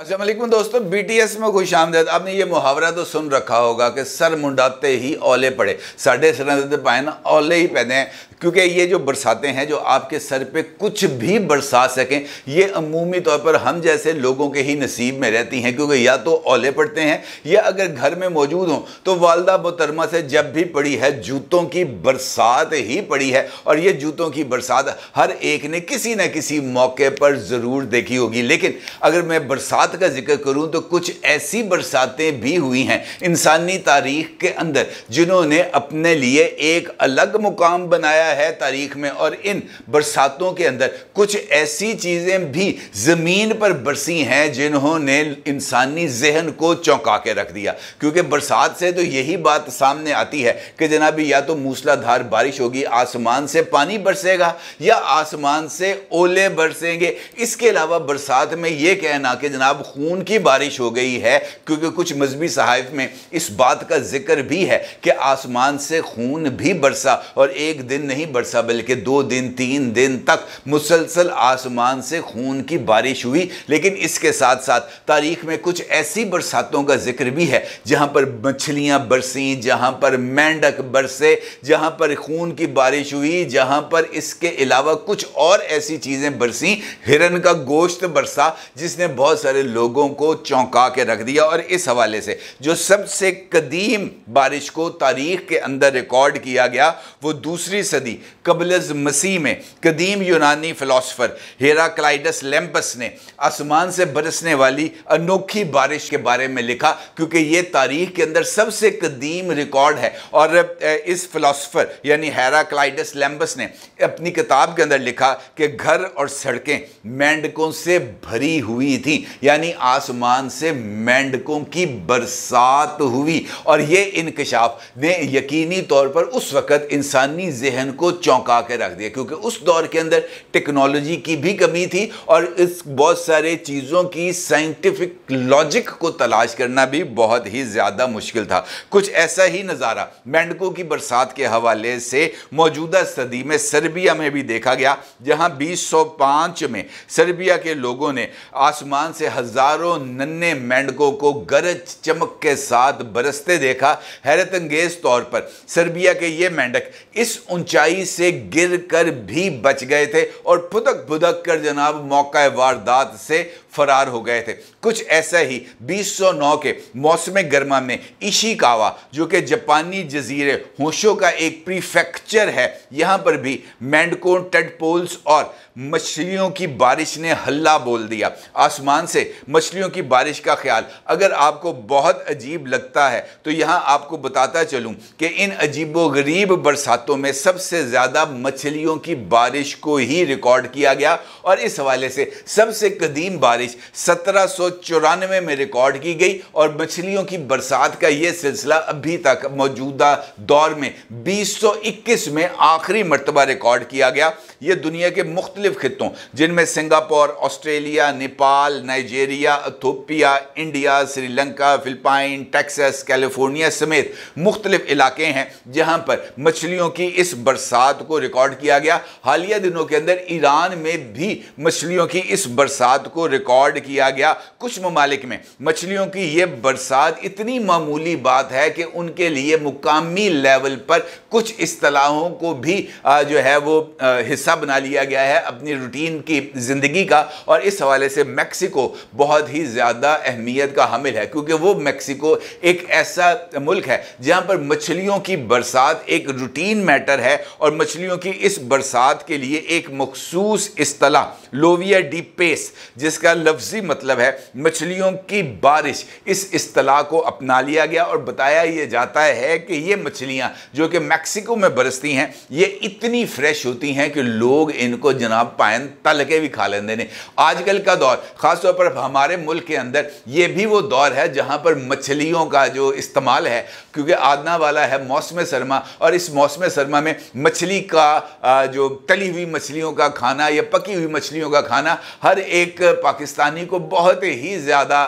असलम दोस्तों बीटीएस में खुश आमदेद आपने ये मुहावरा तो सुन रखा होगा कि सर मुंडाते ही ओले पड़े साढ़े सर पाए ना ओले ही पैदे हैं क्योंकि ये जो बरसातें हैं जो आपके सर पे कुछ भी बरसा सकें ये अमूमी तौर पर हम जैसे लोगों के ही नसीब में रहती हैं क्योंकि या तो ओले पड़ते हैं या अगर घर में मौजूद हों तो वालदा बोतरमा से जब भी पड़ी है जूतों की बरसात ही पड़ी है और ये जूतों की बरसात हर एक ने किसी न किसी मौके पर ज़रूर देखी होगी लेकिन अगर मैं बरसात का जिक्र करूँ तो कुछ ऐसी बरसातें भी हुई हैं इंसानी तारीख के अंदर जिन्होंने अपने लिए एक अलग मुकाम बनाया आया है तारीख में और इन बरसातों के अंदर कुछ ऐसी चीज़ें भी ज़मीन पर बरसी हैं जिन्होंने इंसानी जहन को चौंका के रख दिया क्योंकि बरसात से तो यही बात सामने आती है कि जनाबी या तो मूसलाधार बारिश होगी आसमान से पानी बरसेगा या आसमान से ओले बरसेंगे इसके अलावा बरसात में यह कहना कि जनाब खून की बारिश हो गई है क्योंकि कुछ मजहबी सहाफ़ में इस बात का जिक्र भी है कि आसमान से खून भी बरसा और एक दिन नहीं नहीं बरसा बल्कि दो दिन तीन दिन तक मुसलसल आसमान से खून की बारिश हुई लेकिन इसके साथ साथ तारीख में कुछ ऐसी बरसातों का जिक्र भी है जहां पर मछलियां बरसी जहां पर मेंढक बरसे जहां पर खून की बारिश हुई जहां पर इसके अलावा कुछ और ऐसी चीज़ें बरसी हिरन का गोश्त बरसा जिसने बहुत सारे लोगों को चौंका के रख दिया और इस हवाले से जो सबसे कदीम बारिश को तारीख के अंदर रिकॉर्ड किया गया वो दूसरी सदी सदी कबलज मसीह में कदीम यूनानी फ़िलासफ़र हेराक्लाइडस लेम्पस ने आसमान से बरसने वाली अनोखी बारिश के बारे में लिखा क्योंकि ये तारीख के अंदर सबसे कदीम रिकॉर्ड है और इस फ़िलासफ़र यानी हेराक्लाइडस लेम्बस ने अपनी किताब के अंदर लिखा कि घर और सड़कें मेंढकों से भरी हुई थी यानी आसमान से मेंढकों की बरसात हुई और ये इनकशाफ ने यकीनी तौर पर उस वक़्त इंसानी जहन को चौंका के रख दिया क्योंकि उस दौर के अंदर टेक्नोलॉजी की भी कमी थी और इस बहुत सारे चीज़ों की साइंटिफिक लॉजिक को तलाश करना भी बहुत ही ज़्यादा मुश्किल था कुछ ऐसा ही नज़ारा मेंढकों की बरसात के हवाले से मौजूदा सदी में सर्बिया में भी देखा गया जहाँ बीस में सर्बिया के लोगों ने आसमान से हज़ारों नन्हे मेंढकों को गरज चमक के साथ बरसते देखा हैरत अंगेज तौर पर सर्बिया के ये मेंढक इस ऊंचाई ऊंचाई से गिर कर भी बच गए थे और फुदक फुदक कर जनाब मौका वारदात से फरार हो गए थे कुछ ऐसा ही 2009 के मौसम गर्मा में इशिकावा जो कि जापानी जजीरे होशो का एक प्रीफेक्चर है यहाँ पर भी मैंडकों टेडपोल्स और मछलियों की बारिश ने हल्ला बोल दिया आसमान से मछलियों की बारिश का ख्याल अगर आपको बहुत अजीब लगता है तो यहाँ आपको बताता चलूँ कि इन अजीबो गरीब बरसातों में सबसे ज़्यादा मछलियों की बारिश को ही रिकॉर्ड किया गया और इस हवाले से सबसे कदीम बारिश बारिश सत्रह में रिकॉर्ड की गई और मछलियों की बरसात का यह सिलसिला अभी तक मौजूदा दौर में 2021 में आखिरी मरतबा रिकॉर्ड किया गया यह दुनिया के मुख्तलिफ खितों जिनमें Singapore Australia Nepal Nigeria Ethiopia India Sri Lanka Philippine Texas California समेत मुख्तलिफ इलाके हैं जहां पर मछलियों की इस बरसात को रिकॉर्ड किया गया हालिया दिनों के अंदर ईरान में भी मछलियों की इस बरसात को रिकॉर्ड रिकॉर्ड किया गया कुछ ममालिक में मछलियों की यह बरसात इतनी मामूली बात है कि उनके लिए मुकामी लेवल पर कुछ असलाहों को भी जो है वो हिस्सा बना लिया गया है अपनी रूटीन की ज़िंदगी का और इस हवाले से मैक्सिको बहुत ही ज़्यादा अहमियत का हामिल है क्योंकि वो मैक्सिको एक ऐसा मुल्क है जहाँ पर मछलियों की बरसात एक रूटीन मैटर है और मछलियों की इस बरसात के लिए एक मखसूस असलाह लोविया डी पेस जिसका लफ्जी मतलब है मछलियों की बारिश इस असलाह को अपना लिया गया और बताया यह जाता है कि ये मछलियाँ जो कि मैक्सिको में बरसती हैं ये इतनी फ्रेश होती हैं कि लोग इनको जनाब पायन तल के भी खा लेते हैं आजकल का दौर ख़ासतौर पर हमारे मुल्क के अंदर ये भी वो दौर है जहाँ पर मछलियों का जो इस्तेमाल है क्योंकि आदना वाला है मौसम सरमा और इस मौसम सरमा में मछली का जो तली हुई मछलियों का खाना या पकी हुई मछलियों का खाना हर एक पाकिस्तान पाकिस्तानी को बहुत ही ज़्यादा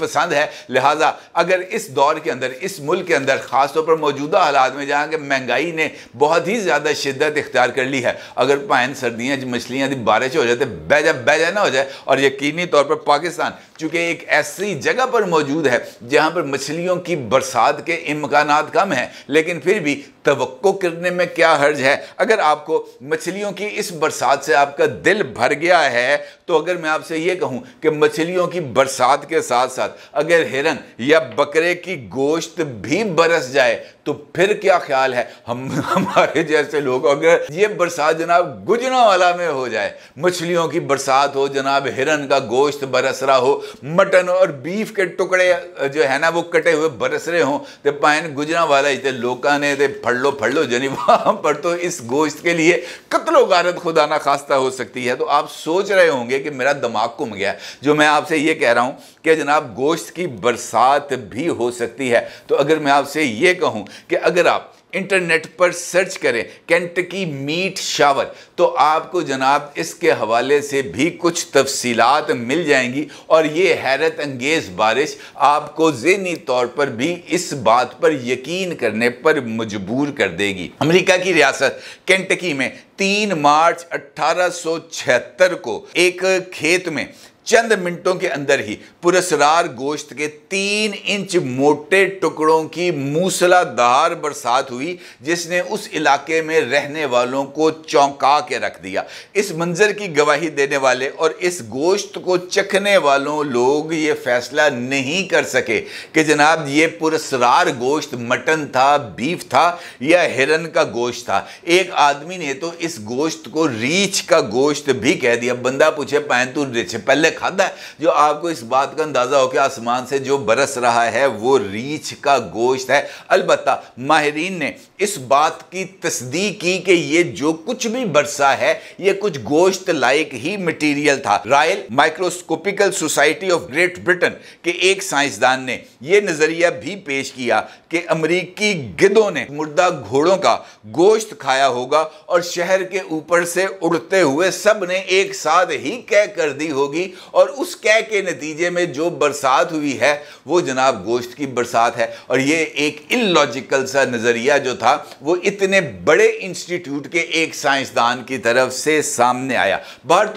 पसंद है लिहाजा अगर इस दौर के अंदर इस मुल्क के अंदर ख़ास तौर पर मौजूदा हालात में जहाँ के महंगाई ने बहुत ही ज़्यादा शिद्दत इख्तियार कर ली है अगर पैन सर्दियाँ मछलियाँ यदि बारिश हो जाए तो बैजा बैजा ना हो जाए और यकीनी तौर पर पाकिस्तान चूँकि एक ऐसी जगह पर मौजूद है जहाँ पर मछलियों की बरसात के इम्कान कम हैं लेकिन फिर भी तो करने में क्या हर्ज है अगर आपको मछलियों की इस बरसात से आपका दिल भर गया है तो अगर मैं आपसे ये कहूँ कि मछलियों की बरसात के साथ साथ साथ अगर हिरन या बकरे की गोश्त भी बरस जाए तो फिर क्या ख्याल है हम हमारे जैसे लोग अगर ये बरसात जनाब गुजरा वाला में हो जाए मछलियों की बरसात हो जनाब हिरन का गोश्त बरस रहा हो मटन और बीफ के टुकड़े जो है ना वो कटे हुए बरस रहे हों तो पाइन गुजरा वाला इतने लोगों ने तो फड़ लो फड़ लो जनी वहाँ पर तो इस गोश्त के लिए कतलो गारत खुदा ना खास्ता हो सकती है तो आप सोच रहे होंगे कि मेरा दिमाग घूम गया जो मैं आपसे ये कह रहा हूँ कि जनाब गोश्त की बरसात भी हो सकती है तो अगर मैं आपसे ये कहूँ कि अगर आप इंटरनेट पर सर्च करें कैंटकी मीट शावर तो आपको जनाब इसके हवाले से भी कुछ तफसीलात मिल जाएंगी और ये हैरत अंगेज़ बारिश आपको जहनी तौर पर भी इस बात पर यकीन करने पर मजबूर कर देगी अमेरिका की रियासत कैंटकी में तीन मार्च 1876 को एक खेत में चंद मिनटों के अंदर ही पुरसरार गोश्त के तीन इंच मोटे टुकड़ों की मूसलाधार बरसात हुई जिसने उस इलाके में रहने वालों को चौंका के रख दिया इस मंजर की गवाही देने वाले और इस गोश्त को चखने वालों लोग ये फैसला नहीं कर सके कि जनाब ये पुरसरार गोश्त मटन था बीफ था या हिरन का गोश्त था एक आदमी ने तो इस गोश्त को रीछ का गोश्त भी कह दिया बंदा पूछे पैंतू रिछ पहले खादा है जो आपको इस बात का अंदाज़ा हो कि आसमान से जो बरस रहा है वो रीछ का गोश्त है अलबत् माहरीन ने इस बात की तस्दीक की कि ये जो कुछ भी बरसा है ये कुछ गोश्त लाइक ही मटीरियल था Royal Microscopical Society of Great Britain के एक साइंसदान ने यह नज़रिया भी पेश किया कि अमरीकी गिदों ने मुर्दा घोड़ों का गोश्त खाया होगा और शहर के ऊपर से उड़ते हुए सब ने एक साथ ही कह कर दी होगी और उस कह के नतीजे में जो बरसात हुई है वो जनाब गोश्त की बरसात है और ये एक इलॉजिकल सा नज़रिया जो था वो इतने बड़े इंस्टीट्यूट के एक साइंसदान की तरफ से सामने आया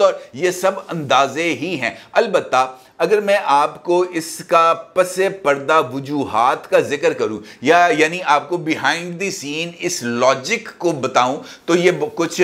तौर ये सब अंदाजे ही हैं अलबत्ता अगर मैं आपको इसका पस पर्दा वजूहत का जिक्र करूँ या यानी आपको बिहाइंड द सीन इस लॉजिक को बताऊं तो ये कुछ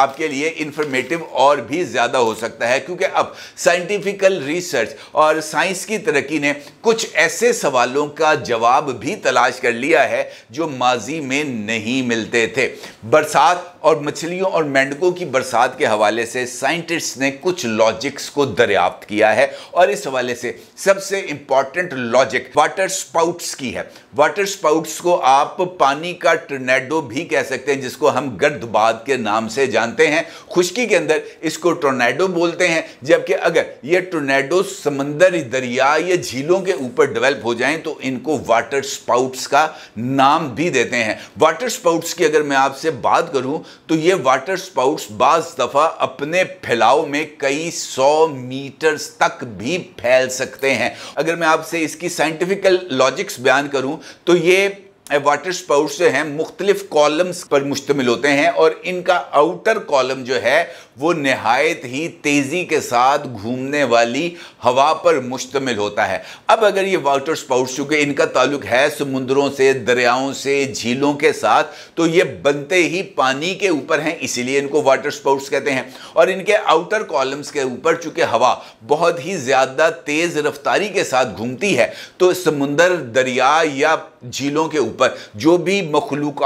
आपके लिए इंफॉर्मेटिव और भी ज़्यादा हो सकता है क्योंकि अब साइंटिफिकल रिसर्च और साइंस की तरक्की ने कुछ ऐसे सवालों का जवाब भी तलाश कर लिया है जो माजी में नहीं मिलते थे बरसात और मछलियों और मेंढकों की बरसात के हवाले से साइंटिस्ट ने कुछ लॉजिक्स को दरियाफ्त किया है और इस इस हवाले से सबसे इंपॉर्टेंट लॉजिक वाटर स्पाउट्स की है वाटर स्पाउट्स को आप पानी का टर्नेडो भी कह सकते हैं जिसको हम गर्दबाद के नाम से जानते हैं खुश्की के अंदर इसको टोर्नेडो बोलते हैं जबकि अगर ये टोर्नेडो समंदर दरिया या झीलों के ऊपर डेवलप हो जाएं तो इनको वाटर स्पाउट्स का नाम भी देते हैं वाटर स्पाउट्स की अगर मैं आपसे बात करूं तो ये वाटर स्पाउट्स बाज दफ़ा अपने फैलाव में कई सौ मीटर्स तक भी फैल सकते हैं अगर मैं आपसे इसकी साइंटिफिकल लॉजिक्स बयान करूं तो ये वाटर स्पाउट्स जो हैं मुख्तलिफ कॉलम्स पर मुश्तमिल होते हैं और इनका आउटर कॉलम जो है वो नहायत ही तेज़ी के साथ घूमने वाली हवा पर मुश्तमिल होता है अब अगर ये वाटर स्पाउट्स चूँकि इनका ताल्लुक है समुंदरों से दरियाओं से झीलों के साथ तो ये बनते ही पानी के ऊपर हैं इसीलिए इनको वाटर स्पाउट्स कहते हैं और इनके आउटर कॉलम्स के ऊपर चूँकि हवा बहुत ही ज़्यादा तेज़ रफ्तारी के साथ घूमती है तो समुंदर दरिया या झीलों के ऊपर जो भी मखलूक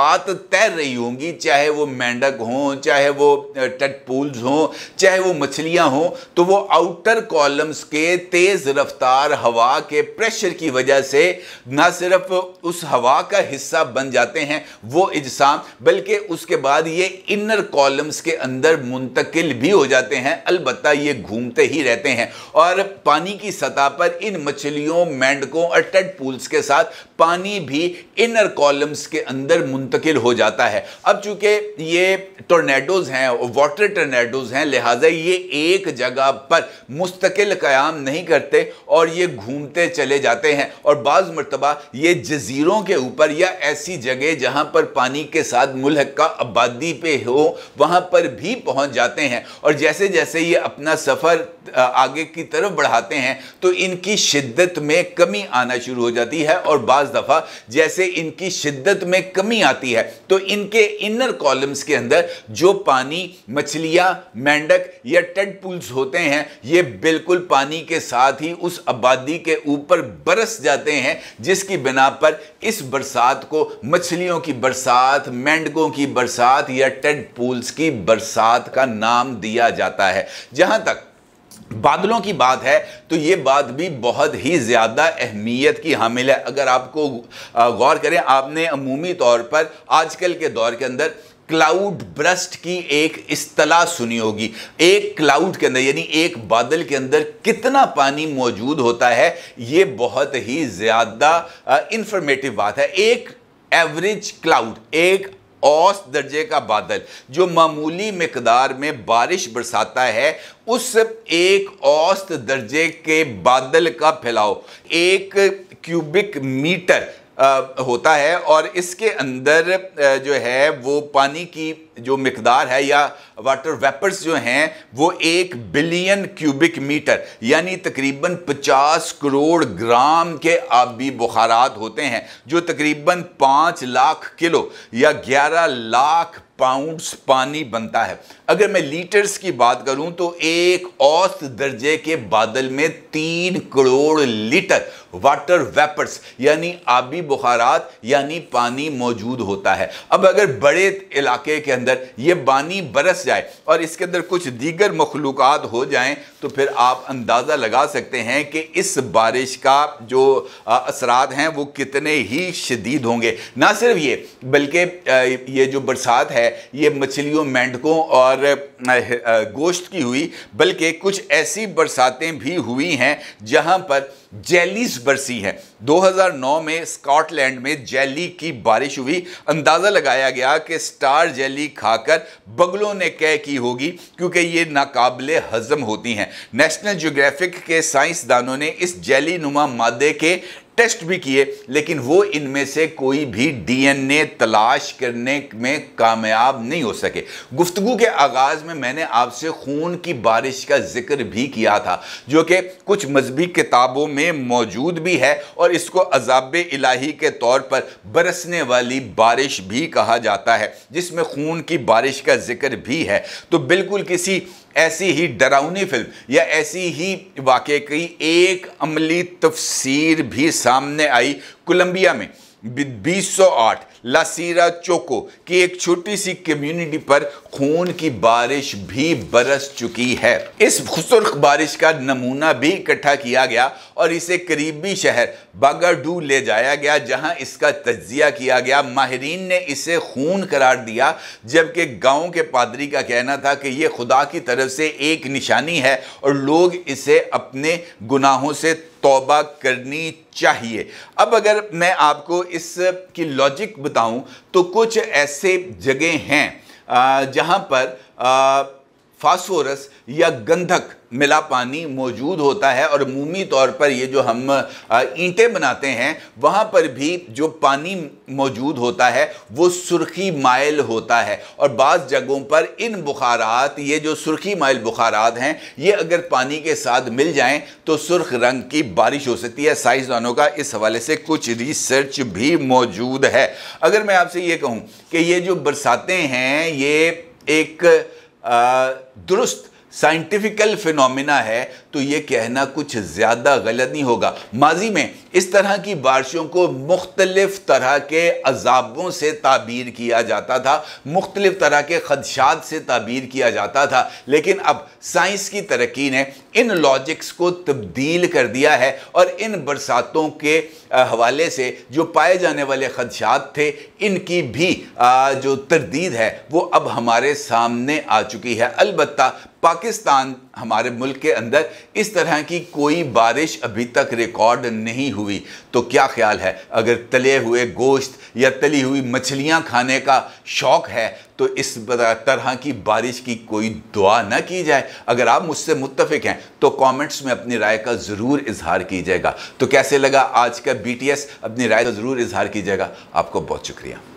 तैर रही होंगी चाहे वो मेंढक हों चाहे वो टट पुल्स हों चाहे वो मछलियां हों तो वो आउटर कॉलम्स के तेज़ रफ्तार हवा के प्रेशर की वजह से ना सिर्फ उस हवा का हिस्सा बन जाते हैं वो इजसाम बल्कि उसके बाद ये इनर कॉलम्स के अंदर मुंतकिल भी हो जाते हैं अलबत् ये घूमते ही रहते हैं और पानी की सतह पर इन मछलियों मेंढकों और टट पुल्स के साथ पानी भी इनर कॉलम्स के अंदर मुंतकिल हो जाता है अब चूंकि ये टोर्नेडोज़ हैं वाटर टोर्नेडोज़ हैं लिहाजा ये एक जगह पर मुस्तकिल क़्याम नहीं करते और ये घूमते चले जाते हैं और बाज़ मरतबा ये जजीरों के ऊपर या ऐसी जगह जहाँ पर पानी के साथ मुल्क का आबादी पे हो वहाँ पर भी पहुँच जाते हैं और जैसे जैसे ये अपना सफ़र आगे की तरफ बढ़ाते हैं तो इनकी शिद्दत में कमी आना शुरू हो जाती है और बाद बाज दफ़ा जैसे इनकी शिद्दत में कमी आती है तो इनके इनर कॉलम्स के अंदर जो पानी मछलियां मेंढक या टेड पुल्स होते हैं ये बिल्कुल पानी के साथ ही उस आबादी के ऊपर बरस जाते हैं जिसकी बिना पर इस बरसात को मछलियों की बरसात मेंढकों की बरसात या टेड पुल्स की बरसात का नाम दिया जाता है जहां तक बादलों की बात है तो ये बात भी बहुत ही ज़्यादा अहमियत की हामिल है अगर आपको गौर करें आपने अमूमी तौर पर आजकल के दौर के अंदर क्लाउड ब्रस्ट की एक अतलाह सुनी होगी एक क्लाउड के अंदर यानी एक बादल के अंदर कितना पानी मौजूद होता है ये बहुत ही ज़्यादा इंफॉर्मेटिव बात है एक एवरेज क्लाउड एक औस दर्जे का बादल जो मामूली मकदार में बारिश बरसाता है उस एक औस्त दर्जे के बादल का फैलाव एक क्यूबिक मीटर आ, होता है और इसके अंदर जो है वो पानी की जो मकदार है या वाटर वेपर्स जो हैं वो एक बिलियन क्यूबिक मीटर यानी तकरीबन 50 करोड़ ग्राम के आबी बुखारात होते हैं जो तकरीबन 5 लाख किलो या 11 लाख पाउंड्स पानी बनता है अगर मैं लीटर्स की बात करूं तो एक औस्त दर्जे के बादल में तीन करोड़ लीटर वाटर वेपर्स यानी आबी बुखारात यानी पानी मौजूद होता है अब अगर बड़े इलाके के अंदर अंदर ये बानी बरस जाए और इसके अंदर कुछ दीगर मखलूक हो जाएँ तो फिर आप अंदाज़ा लगा सकते हैं कि इस बारिश का जो असरात हैं वो कितने ही शदीद होंगे ना सिर्फ ये बल्कि ये जो बरसात है ये मछलियों मेंढकों और गोश्त की हुई बल्कि कुछ ऐसी बरसातें भी हुई हैं जहाँ पर जेलीस बरसी हैं 2009 में स्कॉटलैंड में जेली की बारिश हुई अंदाज़ा लगाया गया कि स्टार जेली खाकर बगलों ने कह की होगी क्योंकि ये नाकबिल हज़म होती हैं नेशनल जोग्राफिक के साइंसदानों ने इस जेली नुमा मादे के टेस्ट भी किए लेकिन वो इनमें से कोई भी डीएनए तलाश करने में कामयाब नहीं हो सके गुफ्तु के आगाज़ में मैंने आपसे खून की बारिश का जिक्र भी किया था जो कि कुछ मजहबी किताबों में मौजूद भी है और इसको अजाब इलाही के तौर पर बरसने वाली बारिश भी कहा जाता है जिसमें खून की बारिश का जिक्र भी है तो बिल्कुल किसी ऐसी ही डरावनी फिल्म या ऐसी ही वाकई की एक अमली तफसीर भी सामने आई कोलंबिया में बीस सौ आठ लासीरा चोको की एक छोटी सी कम्युनिटी पर खून की बारिश भी बरस चुकी है इस सुर्ख बारिश का नमूना भी इकट्ठा किया गया और इसे करीबी शहर बागाडू ले जाया गया जहां इसका तजिया किया गया माहरीन ने इसे खून करार दिया जबकि गांव के पादरी का कहना था कि यह खुदा की तरफ से एक निशानी है और लोग इसे अपने गुनाहों से तौबा करनी चाहिए अब अगर मैं आपको इस की लॉजिक बताऊं तो कुछ ऐसे जगह हैं जहां पर फास्फोरस या गंधक मिला पानी मौजूद होता है और मूमी तौर पर ये जो हम ईंटें बनाते हैं वहाँ पर भी जो पानी मौजूद होता है वो सुर्खी माइल होता है और बाज़ जगहों पर इन बुखारात ये जो सुर्खी माइल बुखारात हैं ये अगर पानी के साथ मिल जाएं तो सुर्ख रंग की बारिश हो सकती है साइंसदानों का इस हवाले से कुछ रिसर्च भी मौजूद है अगर मैं आपसे ये कहूँ कि ये जो बरसातें हैं ये एक दुरुस्त साइंटिफिकल फिनोमिना है तो ये कहना कुछ ज़्यादा गलत नहीं होगा माजी में इस तरह की बारिशों को मुख्तलिफ तरह के अजाबों से ताबीर किया जाता था मुख्तलिफ तरह के खदशात से ताबीर किया जाता था लेकिन अब साइंस की तरक्की ने इन लॉजिक्स को तब्दील कर दिया है और इन बरसातों के हवाले से जो पाए जाने वाले खदशात थे इनकी भी जो तरदीद है वो अब हमारे सामने आ चुकी है अलबत्ता पाकिस्तान हमारे मुल्क के अंदर इस तरह की कोई बारिश अभी तक रिकॉर्ड नहीं हुई तो क्या ख्याल है अगर तले हुए गोश्त या तली हुई मछलियां खाने का शौक़ है तो इस तरह की बारिश की कोई दुआ ना की जाए अगर आप मुझसे मुतफिक हैं तो कमेंट्स में अपनी राय का ज़रूर इजहार कीजिएगा तो कैसे लगा आज का बीटीएस अपनी राय का ज़रूर इजहार कीजिएगा आपको बहुत शुक्रिया